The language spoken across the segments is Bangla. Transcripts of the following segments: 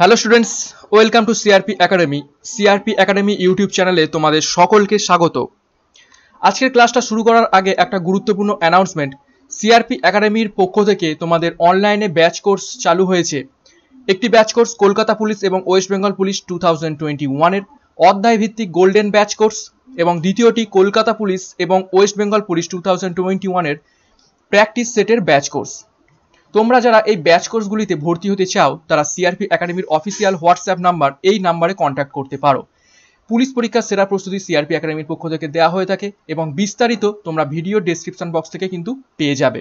hello students welcome to CRP academy CRP academy YouTube চ্যানেলে তোমাদের সকলকে স্বাগত আজকের ক্লাসটা শুরু করার আগে একটা গুরুত্বপূর্ণ অ্যানাউন্সমেন্ট সিআরপি একাডেমির পক্ষ থেকে তোমাদের অনলাইনে ব্যাচ কোর্স চালু হয়েছে একটি ব্যাচ কোর্স কলকাতা পুলিশ এবং West Bengal police two thousand twenty ওয়ানের অধ্যায় ভিত্তিক গোল্ডেন ব্যাচ কোর্স এবং দ্বিতীয়টি কলকাতা পুলিশ এবং West Bengal police two thousand twenty ওয়ানের প্র্যাকটিস সেটের ব্যাচ কোর্স তোমরা যারা এই ব্যাচ কোর্সগুলিতে ভর্তি হতে চাও তারা সিআরপি একাডেমির অফিসিয়াল হোয়াটসঅ্যাপ নাম্বার এই নাম্বারে কন্ট্যাক্ট করতে পারো পুলিশ পরীক্ষার সেরা প্রস্তুতি সিআরপি একাডেমির পক্ষ থেকে দেওয়া হয়ে থাকে এবং বিস্তারিত তোমরা ভিডিও ডেসক্রিপশন বক্স থেকে কিন্তু পেয়ে যাবে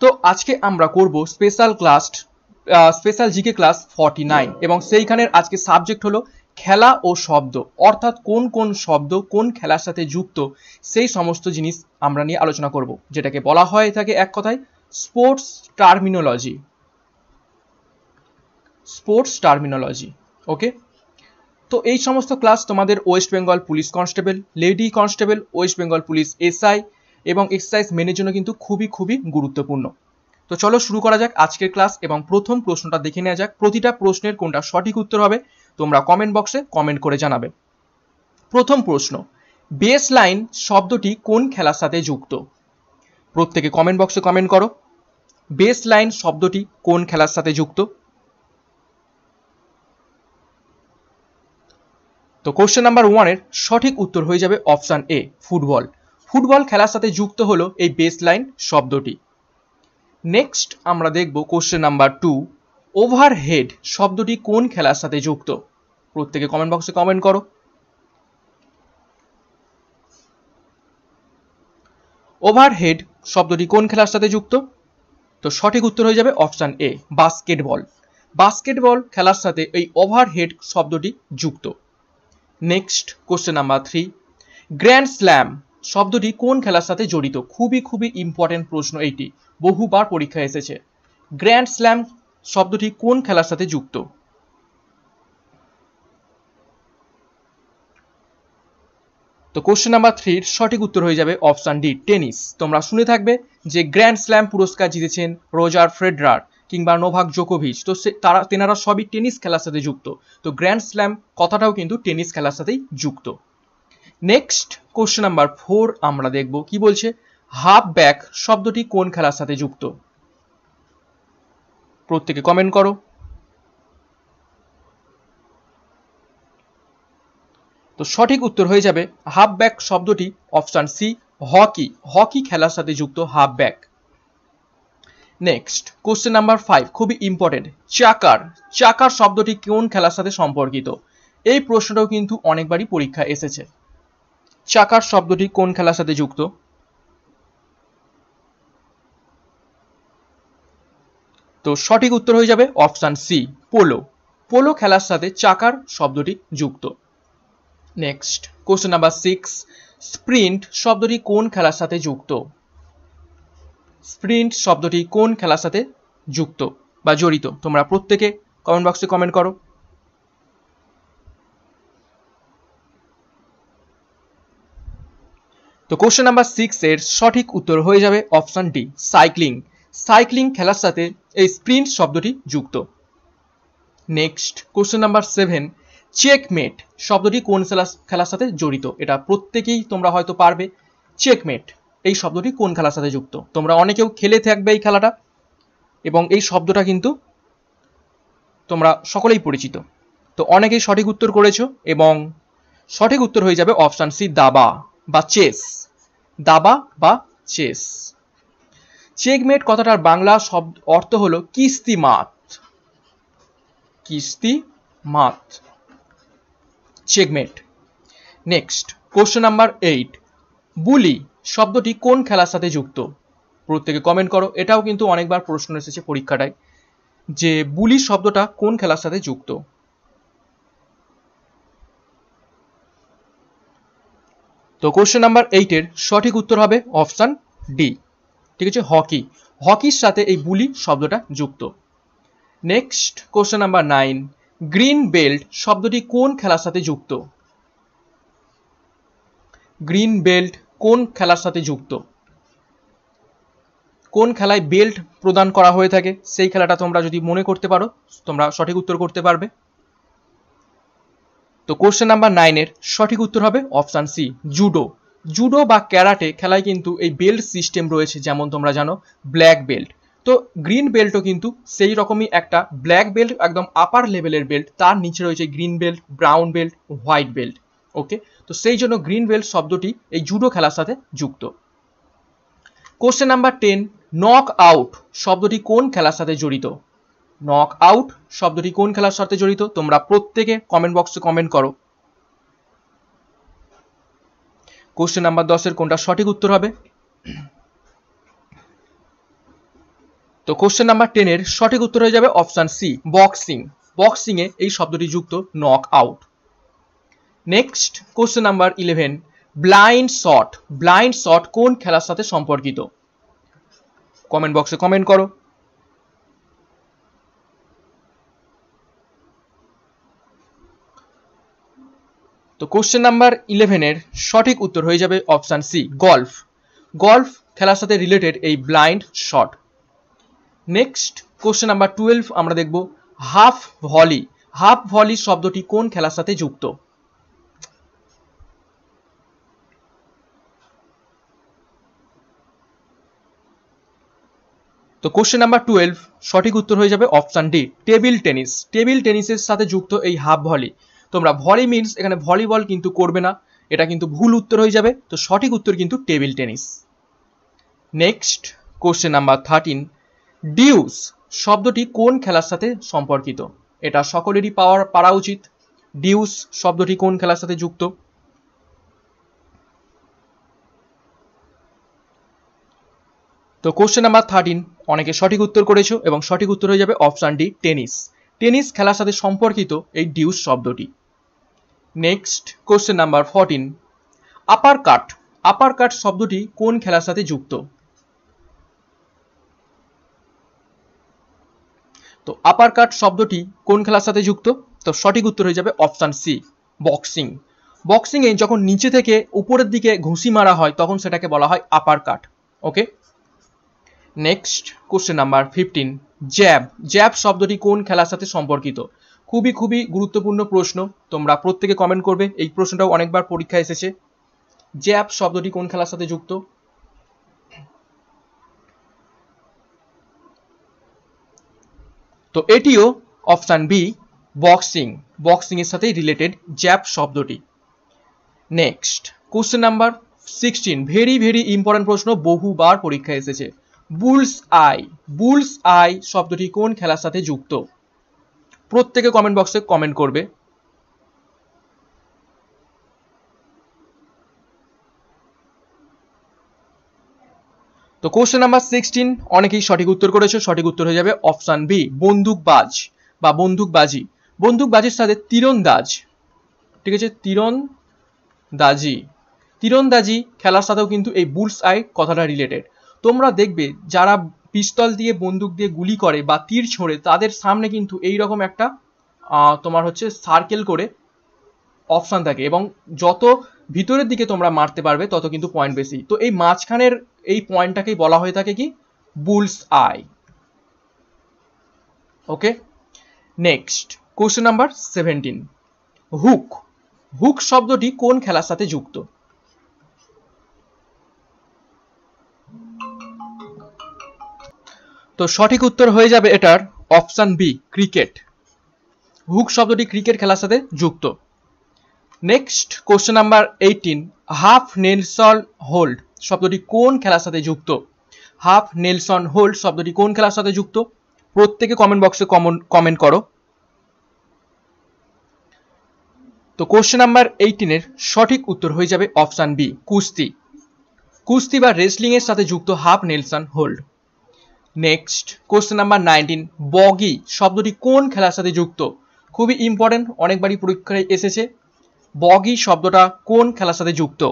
তো আজকে আমরা করব special class special GK class forty nine এবং সেইখানের আজকে সাবজেক্ট হলো খেলা ও শব্দ অর্থাৎ কোন কোন শব্দ কোন খেলার সাথে যুক্ত সেই সমস্ত জিনিস আমরা নিয়ে আলোচনা করব যেটাকে বলা হয়ে থাকে এক কথায় sports terminology sports terminology okay তো এই সমস্ত ক্লাস তোমাদের West Bengal police constable lady constable West Bengal police SI এবং এক্সারসাইজ মেনের জন্য কিন্তু খুবই খুবই গুরুত্বপূর্ণ তো চলো শুরু করা যাক আজকের ক্লাস এবং প্রথম প্রশ্নটা দেখে নেওয়া যাক প্রতিটা প্রশ্নের কোনটা সঠিক উত্তর হবে তোমরা কমেন্ট বক্সে কমেন্ট করে জানাবে প্রথম প্রশ্ন বেস লাইন শব্দটি কোন খেলার সাথে যুক্ত প্রত্যেকে কমেন্ট বক্সে কমেন্ট করো বেস লাইন শব্দটি কোন খেলার সাথে যুক্ত তো কোশ্চেন নাম্বার ওয়ানের সঠিক উত্তর হয়ে যাবে অপশান এ ফুটবল ফুটবল খেলার সাথে যুক্ত হলো এই বেস লাইন শব্দটি নেক্সট আমরা দেখব কোশ্চেন নাম্বার টু ওভারহেড শব্দটি কোন খেলার সাথে যুক্ত প্রত্যেকে কমেন্ট বক্সে কমেন্ট করো ওভারহেড শব্দটি কোন খেলার সাথে যুক্ত তো সঠিক উত্তর হয়ে যাবে অপশান এ বাস্কেটবল বাস্কেটবল খেলার সাথে এই ওভারহেড শব্দটি যুক্ত next question number three grand slam শব্দটি কোন খেলার সাথে জড়িত খুবই খুবই ইম্পর্টেন্ট প্রশ্ন এইটি বহুবার পরীক্ষা এসেছে গ্র্যান্ড স্ল্যাম শব্দটি কোন খেলার সাথে যুক্ত তো কোশ্চেন নাম্বার থ্রির সঠিক উত্তর হয়ে যাবে অপশান ডি টেনিস তোমরা শুনে থাকবে যে গ্র্যান্ড স্ল্যাম পুরস্কার জিতেছেন রোজার ফ্রেডরার কিংবা নোভাক জোকোভিচ তো সে তারা তেনারা সবই টেনিস খেলার সাথে যুক্ত তো গ্র্যান্ড স্ল্যাম কথাটাও কিন্তু টেনিস খেলার সাথেই যুক্ত নেক্সট কোশ্চেন নাম্বার ফোর আমরা দেখব কি বলছে হাফ ব্যাক শব্দটি কোন খেলার সাথে যুক্ত প্রত্যেকে কমেন্ট করো তো সঠিক উত্তর হয়ে যাবে হাফ ব্যাক শব্দটি অপশান সি হকি হকি খেলার সাথে যুক্ত half back next question number five খুবই ইম্পর্টেন্ট চাকার চাকার শব্দটি কোন খেলার সাথে সম্পর্কিত এই প্রশ্নটাও কিন্তু অনেকবারই পরীক্ষা এসেছে চাকার শব্দটি কোন খেলার সাথে যুক্ত তো সঠিক উত্তর হয়ে যাবে অপশান সি পোলো পোলো খেলার সাথে চাকার শব্দটি যুক্ত next question number six sprint শব্দটি কোন খেলার সাথে যুক্ত স্প্রিন্ট শব্দটি কোন খেলার সাথে যুক্ত বা জড়িত তোমরা প্রত্যেকে কমেন্ট বক্সে কমেন্ট করো তো কোশ্চেন নাম্বার সিক্স এর সঠিক উত্তর হয়ে যাবে অপশন ডি সাইক্লিং সাইক্লিং খেলার সাথে এই স্প্রিন্ট শব্দটি যুক্ত next question number seven checkmate শব্দটি কোন খেলা খেলার সাথে জড়িত এটা প্রত্যেকেই তোমরা হয়তো পারবে চেকমেট এই শব্দটি কোন খেলার সাথে যুক্ত তোমরা অনেকেও খেলে থাকবে এই খেলাটা এবং এই শব্দটা কিন্তু তোমরা সকলেই পরিচিত তো অনেকেই সঠিক উত্তর করেছো এবং সঠিক উত্তর হয়ে যাবে অপশান সি দাবা বা চেস দাবা বা চেস চেকমেট কথাটার বাংলা শব্দ অর্থ হলো কিস্তি মাত কিস্তি মাত checkmate next question number eight bully শব্দটি কোন খেলার সাথে যুক্ত প্রত্যেকে কমেন্ট করো এটাও কিন্তু অনেকবার প্রশ্ন এসেছে পরীক্ষাটায় যে বুলি শব্দটা কোন খেলার সাথে যুক্ত তো কোশ্চেন নাম্বার এইটের সঠিক উত্তর হবে অপশান ডি ঠিক আছে হকি হকির সাথে এই বুলি শব্দটা যুক্ত next question number nine green belt শব্দটি কোন খেলার সাথে যুক্ত গ্রিন বেল্ট কোন খেলার সাথে যুক্ত কোন খেলায় বেল্ট প্রদান করা হয়ে থাকে সেই খেলাটা তোমরা যদি মনে করতে পারো তোমরা সঠিক উত্তর করতে পারবে তো কোশ্চেন নাম্বার নাইনের সঠিক উত্তর হবে অপশান সি জুডো জুডো বা ক্যারাটে খেলায় কিন্তু এই বেল্ট সিস্টেম রয়েছে যেমন তোমরা জানো ব্ল্যাক বেল্ট তো গ্রিন বেল্টও কিন্তু সেই রকমই একটা ব্ল্যাক বেল্ট একদম আপার লেভেলের বেল্ট তার নিচে রয়েছে green belt brown belt white belt okay তো সেই জন্য গ্রিন বেল্ট শব্দটি এই জুডো খেলার সাথে যুক্ত question number ten knock out শব্দটি কোন খেলার সাথে জড়িত নক আউট শব্দটি কোন খেলার সাথে জড়িত তোমরা প্রত্যেকে কমেন্ট বক্সে কমেন্ট করো কোশ্চেন নাম্বার দশের কোনটা সঠিক উত্তর হবে তো কোশ্চেন নাম্বার টেনের সঠিক উত্তর হয়ে যাবে অপশান সি বক্সিং বক্সিংয়ে এই শব্দটি যুক্ত knock out next question number eleven blind shot blind shot কোন খেলার সাথে সম্পর্কিত কমেন্ট বক্সে কমেন্ট করো তো কোশ্চেন নাম্বার ইলেভেনের সঠিক উত্তর হয়ে যাবে অপশান সি গল্ফ গল্ফ খেলার সাথে রিলেটেড এই blind shot next question number twelve আমরা দেখব হাফ ভলি হাফ ভলি শব্দটি কোন খেলার সাথে যুক্ত তো কোশ্চেন নাম্বার টুয়েলভ সঠিক উত্তর হয়ে যাবে option D table tennis table টেনিসের সাথে যুক্ত এই হাফ ভলি তোমরা ভলি মিনস এখানে ভলিবল কিন্তু করবে না এটা কিন্তু ভুল উত্তর হয়ে যাবে তো সঠিক উত্তর কিন্তু table tennis next question number thirteen deuce শব্দটি কোন খেলার সাথে সম্পর্কিত এটা সকলেরই পাওয়ার পারা উচিত ডিউস শব্দটি কোন খেলার সাথে যুক্ত তো কোশ্চেন নাম্বার থার্টিন অনেকে সঠিক উত্তর করেছো এবং সঠিক উত্তর হয়ে যাবে অপশান ডি টেনিস টেনিস খেলার সাথে সম্পর্কিত এই ডিউস শব্দটি next question number fourteen uppercut uppercut শব্দটি কোন খেলার সাথে যুক্ত তো আপার কাট শব্দটি কোন খেলার সাথে যুক্ত তো সঠিক উত্তর হয়ে যাবে অপশান সি বক্সিং বক্সিংয়ে যখন নিচে থেকে উপরের দিকে ঘুষি মারা হয় তখন সেটাকে বলা হয় uppercut okay next question number fifteen jab jab শব্দটি কোন খেলার সাথে সম্পর্কিত খুবই খুবই গুরুত্বপূর্ণ প্রশ্ন তোমরা প্রত্যেকে কমেন্ট করবে এই প্রশ্নটাও অনেকবার পরীক্ষা এসেছে জ্যাব শব্দটি কোন খেলার সাথে যুক্ত তো এটিও অপশান বি বক্সিং বক্সিংয়ের সাথেই রিলেটেড জ্যাপ শব্দটি next question number sixteen very very important প্রশ্ন বহুবার পরীক্ষা এসেছে বুলস আই বুলস আই শব্দটি কোন খেলার সাথে যুক্ত প্রত্যেকে কমেন্ট বক্সে কমেন্ট করবে তো কোশ্চেন নাম্বার সিক্সটিন অনেকেই সঠিক উত্তর করেছে সঠিক উত্তর হয়ে যাবে অপশান বি বন্দুকবাজ বা বন্দুকবাজি বন্দুকবাজির সাথে তীরন্দাজ ঠিক আছে তীরন্দাজি তীরন্দাজি খেলার সাথেও কিন্তু এই বুলস আই কথাটা রিলেটেড তোমরা দেখবে যারা পিস্তল দিয়ে বন্দুক দিয়ে গুলি করে বা তীর ছোঁড়ে তাদের সামনে কিন্তু এই রকম একটা তোমার হচ্ছে সার্কেল করে অপশান থাকে এবং যত ভিতরের দিকে তোমরা মারতে পারবে তত কিন্তু পয়েন্ট বেশি তো এই মাঝখানের এই পয়েন্টটাকেই বলা হয়ে থাকে কি bull's eye okay next question number seventeen hook hook শব্দটি কোন খেলার সাথে যুক্ত তো সঠিক উত্তর হয়ে যাবে এটার অপশান বি ক্রিকেট হুক শব্দটি ক্রিকেট খেলার সাথে যুক্ত নেক্সট কোশ্চেন নাম্বার এইটিন হাফ নেলসন হোল্ড শব্দটি কোন খেলার সাথে যুক্ত হাফ নেলসন হোল্ড শব্দটি কোন খেলার সাথে যুক্ত প্রত্যেকে কমেন্ট বক্সে কমন কমেন্ট করো তো কোশ্চেন নাম্বার এইটিনের সঠিক উত্তর হয়ে যাবে অপশান বি কুস্তি কুস্তি বা রেসলিংয়ের সাথে যুক্ত half Nelson hold next question number nineteen bogey শব্দটি কোন খেলার সাথে যুক্ত খুবই ইম্পর্টেন্ট অনেকবারই পরীক্ষায় এসেছে বগি শব্দটা কোন খেলার সাথে যুক্ত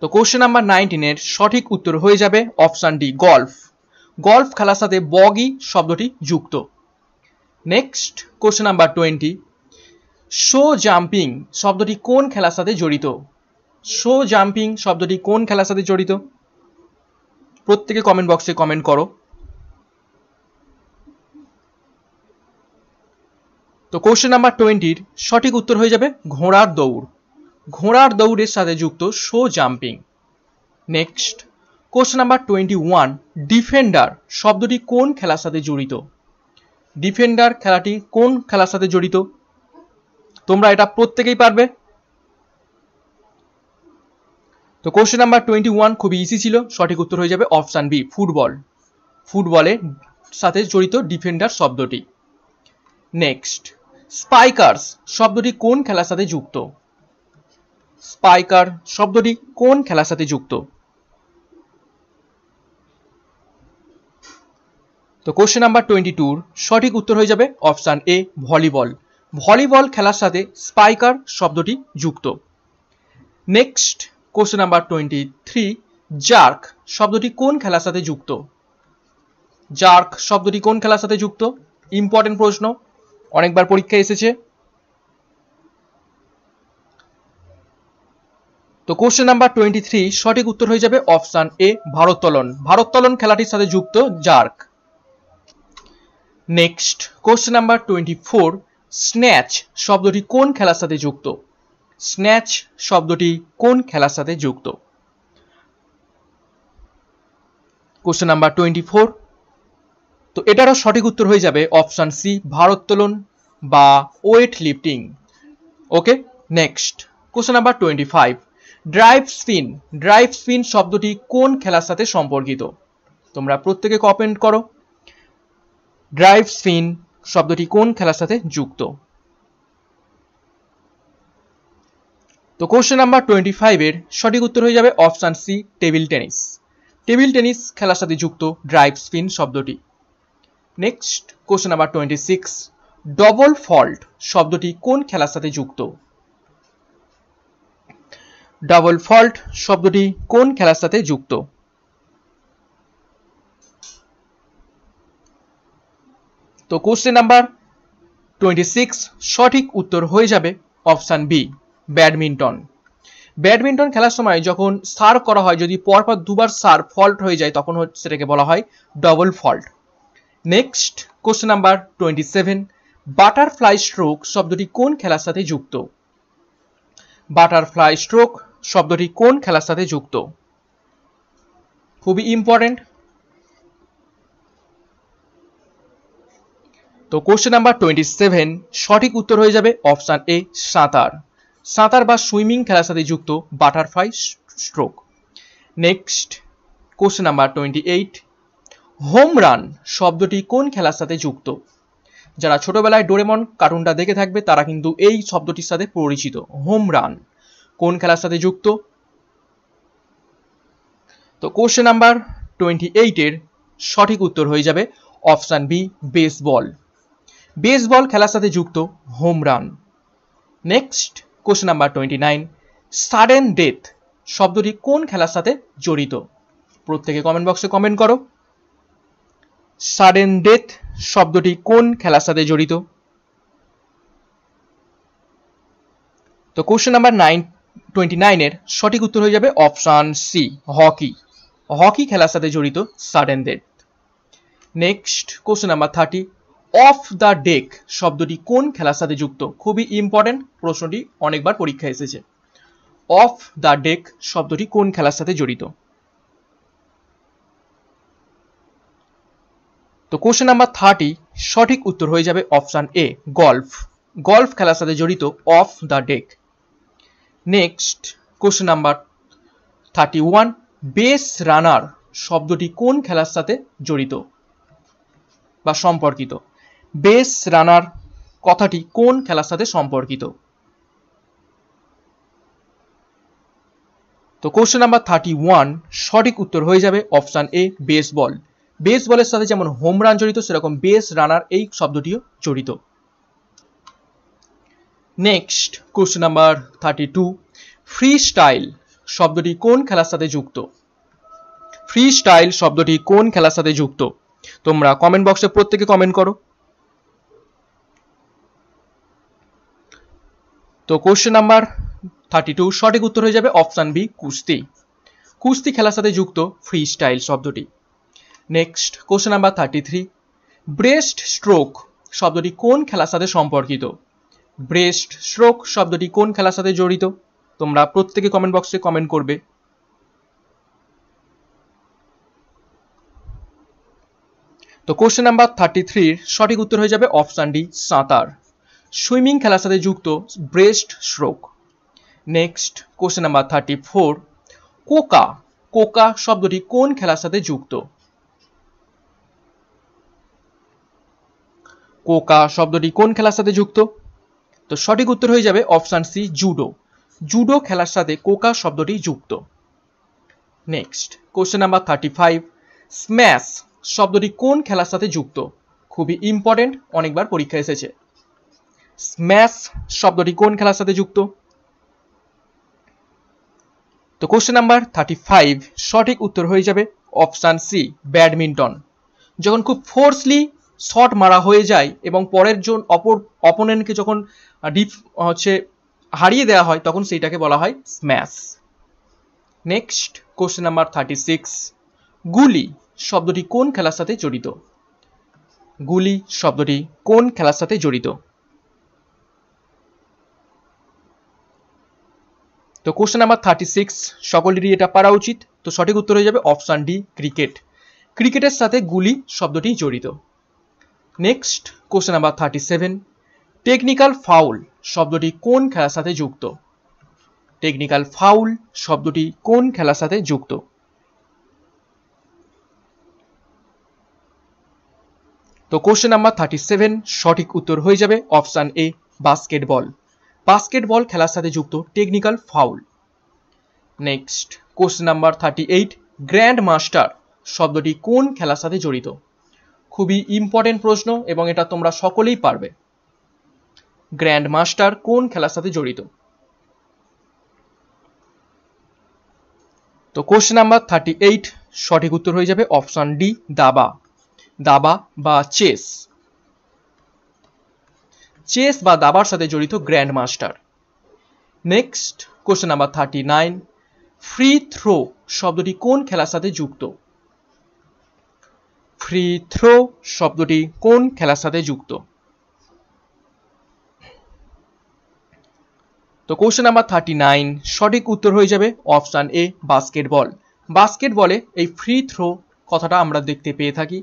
তো কোশ্চেন নাম্বার নাইনটিনের সঠিক উত্তর হয়ে যাবে অপশান ডি গল্ফ গল্ফ খেলার সাথে বগি শব্দটি যুক্ত next question number twenty show jumping শব্দটি কোন খেলার সাথে জড়িত শো জাম্পিং শব্দটি কোন খেলার সাথে জড়িত প্রত্যেকে কমেন্ট বক্সে কমেন্ট করো তো কোশ্চেন নাম্বার টোয়েন্টির সঠিক উত্তর হয়ে যাবে ঘোড়ার দৌড় ঘোড়ার দৌড়ের সাথে যুক্ত show jumping next question number twenty one defender শব্দটি কোন খেলার সাথে জড়িত ডিফেন্ডার খেলাটি কোন খেলার সাথে জড়িত তোমরা এটা প্রত্যেকেই পারবে তো কোশ্চেন নাম্বার টোয়েন্টি ওয়ান খুবই ইজি ছিল সঠিক উত্তর হয়ে যাবে অপশান বি ফুটবল ফুটবলের সাথে জড়িত ডিফেন্ডার শব্দটি নেক্সট স্পাইকার্স শব্দটি কোন খেলার সাথে যুক্ত স্পাইকার শব্দটি কোন খেলার সাথে যুক্ত তো কোশ্চেন নাম্বার টোয়েন্টি টুর সঠিক উত্তর হয়ে যাবে অপশান এ ভলিবল ভলিবল খেলার সাথে স্পাইকার শব্দটি যুক্ত next question number twenty three jerk শব্দটি কোন খেলার সাথে যুক্ত জার্ক শব্দটি কোন খেলার সাথে যুক্ত ইম্পর্টেন্ট প্রশ্ন অনেকবার পরীক্ষা এসেছে তো কোশ্চেন নাম্বার টোয়েন্টি থ্রি সঠিক উত্তর হয়ে যাবে অপশান এ ভারোত্তোলন ভারোত্তোলন খেলাটির সাথে যুক্ত jerk next question number twenty four snatch শব্দটি কোন খেলার সাথে যুক্ত স্ন্যাচ শব্দটি কোন খেলার সাথে যুক্ত কোশ্চেন নাম্বার টোয়েন্টি ফোর তো এটারও সঠিক উত্তর হয়ে যাবে অপশান সি ভারোত্তোলন বা weight lifting okay next question number twenty five drive spin drive spin শব্দটি কোন খেলার সাথে সম্পর্কিত তোমরা প্রত্যেকে কমেন্ট করো ড্রাইভ স্পিন শব্দটি কোন খেলার সাথে যুক্ত তো কোশ্চেন নাম্বার টোয়েন্টি ফাইভের সঠিক উত্তর হয়ে যাবে option C table tennis table tennis খেলার সাথে যুক্ত ড্রাইভ স্পিন শব্দটি next question number twenty six double fault শব্দটি কোন খেলার সাথে যুক্ত ডবল ফল্ট শব্দটি কোন খেলার সাথে যুক্ত তো কোশ্চেন নাম্বার টোয়েন্টি সিক্স সঠিক উত্তর হয়ে যাবে অপশান বি ব্যাডমিন্টন ব্যাডমিন্টন খেলার সময় যখন সার্ভ করা হয় যদি পরপর দুবার সার্ভ ফল্ট হয়ে যায় তখন সেটাকে বলা হয় double fault next question number twenty seven butterfly stroke শব্দটি কোন খেলার সাথে যুক্ত বাটারফ্লাই স্ট্রোক শব্দটি কোন খেলার সাথে যুক্ত খুবই ইম্পর্টেন্ট তো কোশ্চেন নাম্বার টোয়েন্টি সেভেন সঠিক উত্তর হয়ে যাবে অপশান এ সাঁতার সাঁতার বা সুইমিং খেলার সাথে যুক্ত butterfly stroke next question number twenty eight home run শব্দটি কোন খেলার সাথে যুক্ত যারা ছোটবেলায় ডোরেমন কার্টুনটা দেখে থাকবে তারা কিন্তু এই শব্দটির সাথে পরিচিত হোম রান কোন খেলার সাথে যুক্ত তো কোশ্চেন নাম্বার টোয়েন্টি এইটের সঠিক উত্তর হয়ে যাবে অপশান বি বেসবল বেসবল খেলার সাথে যুক্ত home run next question number twenty nine sudden death শব্দটি কোন খেলার সাথে জড়িত প্রত্যেকে কমেন্ট বক্সে কমেন্ট করো সাডেন ডেথ শব্দটি কোন খেলার সাথে জড়িত তো কোশ্চেন নাম্বার নাইন টোয়েন্টি নাইনের সঠিক উত্তর হয়ে যাবে অপশান সি হকি হকি খেলার সাথে জড়িত sudden death next question number thirty off the deck শব্দটি কোন খেলার সাথে যুক্ত খুবই ইম্পর্টেন্ট প্রশ্নটি অনেকবার পরীক্ষা এসেছে অফ দ্য ডেক শব্দটি কোন খেলার সাথে জড়িত তো কোশ্চেন নাম্বার থার্টি সঠিক উত্তর হয়ে যাবে অপশান এ গল্ফ গল্ফ খেলার সাথে জড়িত off the deck next question number thirty one base runner শব্দটি কোন খেলার সাথে জড়িত বা সম্পর্কিত বেস রানার কথাটি কোন খেলার সাথে সম্পর্কিত তো কোশ্চেন নাম্বার থার্টি ওয়ান সঠিক উত্তর হয়ে যাবে অপশান এ বেসবল বেস বলের সাথে যেমন হোম রান জড়িত সেরকম বেস রানার এই শব্দটিও জড়িত next question number thirty two freestyle শব্দটি কোন খেলার সাথে যুক্ত ফ্রি স্টাইল শব্দটি কোন খেলার সাথে যুক্ত তোমরা কমেন্ট বক্সে প্রত্যেকে কমেন্ট করো তো কোশ্চেন নাম্বার থার্টি টু সঠিক উত্তর হয়ে যাবে অপশান বি কুস্তি কুস্তি খেলার সাথে যুক্ত ফ্রি স্টাইল শব্দটি next question number thirty three breaststroke শব্দটি কোন খেলার সাথে সম্পর্কিত ব্রেস্ট স্ট্রোক শব্দটি কোন খেলার সাথে জড়িত তোমরা প্রত্যেকে কমেন্ট বক্সে কমেন্ট করবে তো কোশ্চেন নাম্বার থার্টি থ্রির সঠিক উত্তর হয়ে যাবে অপশান ডি সাঁতার সুইমিং খেলার সাথে যুক্ত breaststroke next question number thirty four কোকা কোকা শব্দটি কোন খেলার সাথে যুক্ত কোকা শব্দটি কোন খেলার সাথে যুক্ত তো সঠিক উত্তর হয়ে যাবে অপশান সি জুডো জুডো খেলার সাথে কোকা শব্দটি যুক্ত next question number thirty five smash শব্দটি কোন খেলার সাথে যুক্ত খুবই ইম্পর্টেন্ট অনেকবার পরীক্ষা এসেছে স্ম্যাশ শব্দটি কোন খেলার সাথে যুক্ত তো কোশ্চেন নাম্বার থার্টি ফাইভ সঠিক উত্তর হয়ে যাবে অপশান সি ব্যাডমিন্টন যখন খুব ফোর্সলি শট মারা হয়ে যায় এবং পরের জন অপর অপোনেন্টকে যখন ডিপ হচ্ছে হারিয়ে দেওয়া হয় তখন সেইটাকে বলা হয় smash next question number thirty six gully শব্দটি কোন খেলার সাথে জড়িত গুলি শব্দটি কোন খেলার সাথে জড়িত তো কোশ্চেন নাম্বার থার্টি সিক্স সকলেরই এটা পারা উচিত তো সঠিক উত্তর হয়ে যাবে অপশান ডি ক্রিকেট ক্রিকেটের সাথে গুলি শব্দটি জড়িত next question number thirty seven technical foul শব্দটি কোন খেলার সাথে যুক্ত টেকনিক্যাল ফাউল শব্দটি কোন খেলার সাথে যুক্ত তো কোশ্চেন নাম্বার থার্টি সেভেন সঠিক উত্তর হয়ে যাবে অপশান এ বাস্কেটবল বাস্কেটবল খেলার সাথে যুক্ত technical foul next question number thirty eight grandmaster শব্দটি কোন খেলার সাথে জড়িত খুবই ইম্পর্টেন্ট প্রশ্ন এবং এটা তোমরা সকলেই পারবে গ্র্যান্ড মাস্টার কোন খেলার সাথে জড়িত তো কোশ্চেন নাম্বার থার্টি এইট সঠিক উত্তর হয়ে যাবে অপশন ডি দাবা দাবা বা চেস চেস বা দাবার সাথে জড়িত grandmaster next question number thirty nine free throw শব্দটি কোন খেলার সাথে যুক্ত ফ্রি থ্রো শব্দটি কোন খেলার সাথে যুক্ত তো কোশ্চেন নাম্বার থার্টি নাইন সঠিক উত্তর হয়ে যাবে অপশান এ বাস্কেটবল বাস্কেটবলে এই ফ্রি থ্রো কথাটা আমরা দেখতে পেয়ে থাকি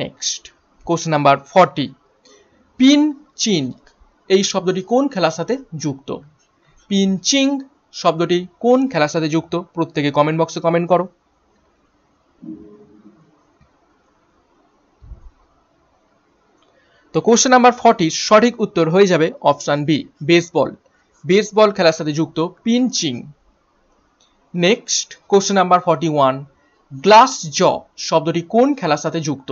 next question number forty pinching এই শব্দটি কোন খেলার সাথে যুক্ত পিন চিং শব্দটি কোন খেলার সাথে যুক্ত প্রত্যেকে কমেন্ট বক্সে কমেন্ট করো তো কোশ্চেন নাম্বার ফর্টি সঠিক উত্তর হয়ে যাবে অপশান বি বেসবল বেসবল খেলার সাথে যুক্ত pinching next question number forty one glass jaw শব্দটি কোন খেলার সাথে যুক্ত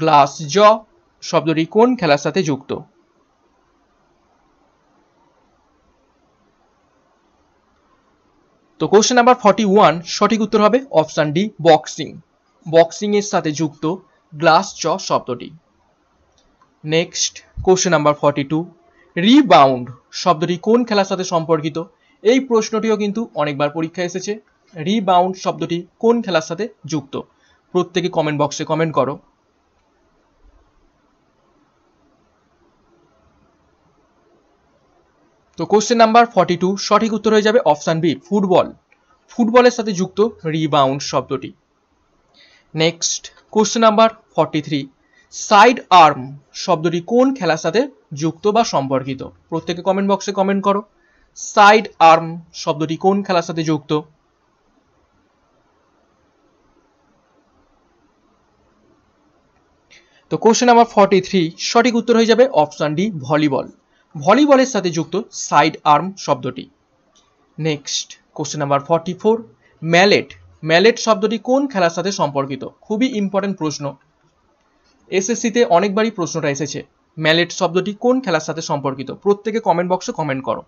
গ্লাস জ শব্দটি কোন খেলার সাথে যুক্ত তো কোশ্চেন নাম্বার ফর্টি ওয়ান সঠিক উত্তর হবে অপশান ডি বক্সিং বক্সিংয়ের সাথে যুক্ত গ্লাস চ শব্দটি next question number forty two rebound শব্দটি কোন খেলার সাথে সম্পর্কিত এই প্রশ্নটিও কিন্তু অনেকবার পরীক্ষা এসেছে রিবাউন্ড শব্দটি কোন খেলার সাথে যুক্ত প্রত্যেকে কমেন্ট বক্সে কমেন্ট করো তো কোশ্চেন নাম্বার ফর্টি টু সঠিক উত্তর হয়ে যাবে অপশান বি ফুটবল ফুটবলের সাথে যুক্ত রিবাউন্ড শব্দটি next question number forty three side arm শব্দটি কোন খেলার সাথে যুক্ত বা সম্পর্কিত প্রত্যেকে কমেন্ট বক্সে কমেন্ট করো সাইড আর্ম শব্দটি কোন খেলার সাথে যুক্ত তো কোশ্চেন নাম্বার ফর্টি থ্রি সঠিক উত্তর হয়ে যাবে অপশান ডি ভলিবল ভলিবলের সাথে যুক্ত সাইড আর্ম শব্দটি next question number forty four mallet mallet শব্দটি কোন খেলার সাথে সম্পর্কিত খুবই ইম্পর্টেন্ট প্রশ্ন এসএসসিতে অনেকবারই প্রশ্নটা এসেছে ম্যালেট শব্দটি কোন খেলার সাথে সম্পর্কিত প্রত্যেকে কমেন্ট বক্সে কমেন্ট করো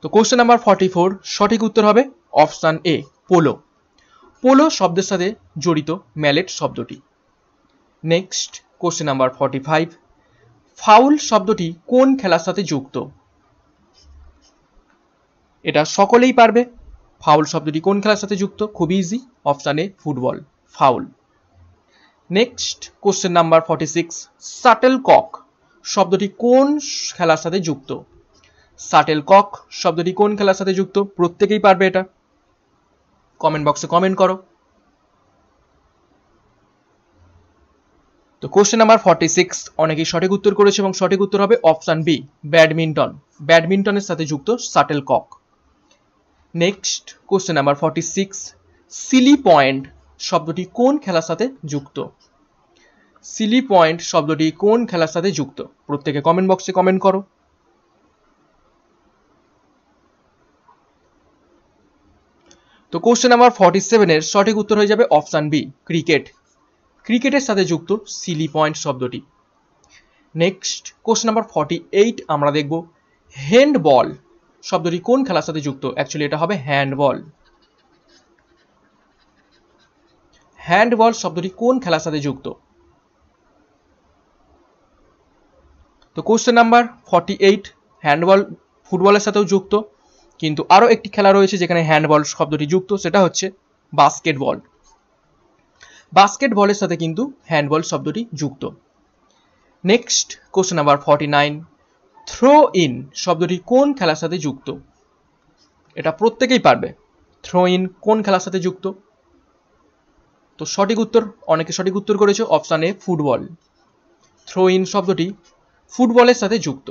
তো কোশ্চেন নাম্বার ফর্টি ফোর সঠিক উত্তর হবে অপশান এ পোলো পোলো শব্দের সাথে জড়িত ম্যালেট শব্দটি next question number forty five foul শব্দটি কোন খেলার সাথে যুক্ত এটা সকলেই পারবে ফাউল শব্দটি কোন খেলার সাথে যুক্ত খুব ইজি অপশানে A football foul next question number forty six shuttlecock শব্দটি কোন খেলার সাথে যুক্ত সাটেল কক শব্দটি কোন খেলার সাথে যুক্ত প্রত্যেকেই পারবে এটা কমেন্ট বক্সে কমেন্ট করো তো কোশ্চেন নাম্বার ফর্টি সিক্স অনেকেই সঠিক উত্তর করেছে এবং সঠিক উত্তর হবে অপশান বি ব্যাডমিন্টন ব্যাডমিন্টনের সাথে যুক্ত shuttlecock next question number forty six silly point শব্দটি কোন খেলার সাথে যুক্ত সিলি পয়েন্ট শব্দটি কোন খেলার সাথে যুক্ত প্রত্যেকে কমেন্ট বক্সে কমেন্ট করো তো কোশ্চেন নাম্বার ফর্টি সেভেনের সঠিক উত্তর হয়ে যাবে অপশান বি ক্রিকেট ক্রিকেটের সাথে যুক্ত সিলি পয়েন্ট শব্দটি next question number forty eight আমরা দেখব হ্যান্ডবল শব্দটি কোন খেলার সাথে যুক্ত অ্যাকচুয়ালি এটা হবে হ্যান্ডবল হ্যান্ডবল শব্দটি কোন খেলার সাথে যুক্ত তো question number forty eight handball ফুটবলের সাথেও যুক্ত কিন্তু আরও একটি খেলা রয়েছে যেখানে হ্যান্ডবল শব্দটি যুক্ত সেটা হচ্ছে বাস্কেটবল বাস্কেটবলের সাথে কিন্তু হ্যান্ডবল শব্দটি যুক্ত next question number forty nine throw in শব্দটি কোন খেলার সাথে যুক্ত এটা প্রত্যেকেই পারবে থ্রো ইন কোন খেলার সাথে যুক্ত তো সঠিক উত্তর অনেকে সঠিক উত্তর করেছে option A football throw in শব্দটি ফুটবলের সাথে যুক্ত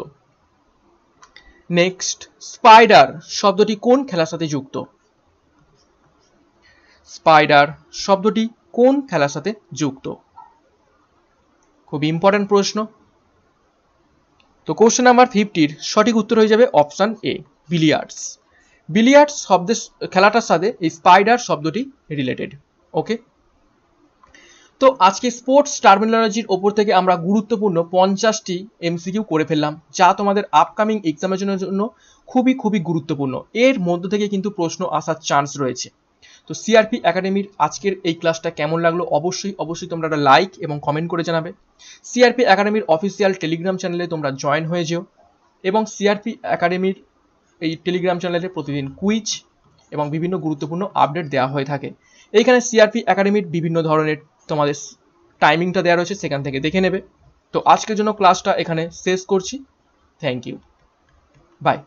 নেক্সট স্পাইডার শব্দটি কোন খেলার সাথে যুক্ত স্পাইডার শব্দটি কোন খেলার সাথে যুক্ত খুব ইম্পর্ট্যান্ট প্রশ্ন তো কোশ্চেন নাম্বার ফিফটির সঠিক উত্তর হয়ে যাবে অপশান এ বিলিয়ার্ডস বিলিয়ার্ডস শব্দের খেলাটার সাথে এই স্পাইডার শব্দটি রিলেটেড ওকে তো আজকে স্পোর্টস টার্মিনোলজির ওপর থেকে আমরা গুরুত্বপূর্ণ পঞ্চাশটি এমসিকিউ করে ফেললাম যা তোমাদের আপকামিং এক্সামের জন্য খুবই খুবই গুরুত্বপূর্ণ এর মধ্য থেকে কিন্তু প্রশ্ন আসার চান্স রয়েছে তো সিআরপি একাডেমির আজকের এই ক্লাসটা কেমন লাগলো অবশ্যই অবশ্যই তোমরা একটা লাইক এবং কমেন্ট করে জানাবে সিআরপি একাডেমির অফিসিয়াল টেলিগ্রাম চ্যানেলে তোমরা জয়েন হয়ে যেও এবং সিআরপি একাডেমির এই টেলিগ্রাম চ্যানেলে প্রতিদিন কুইজ এবং বিভিন্ন গুরুত্বপূর্ণ আপডেট দেওয়া হয়ে থাকে এইখানে সিআরপি একাডেমির বিভিন্ন ধরনের তোমাদের টাইমিংটা দেওয়া রয়েছে সেখান থেকে দেখে নেবে তো আজকের জন্য ক্লাসটা এখানে শেষ করছি থ্যাংক ইউ বাই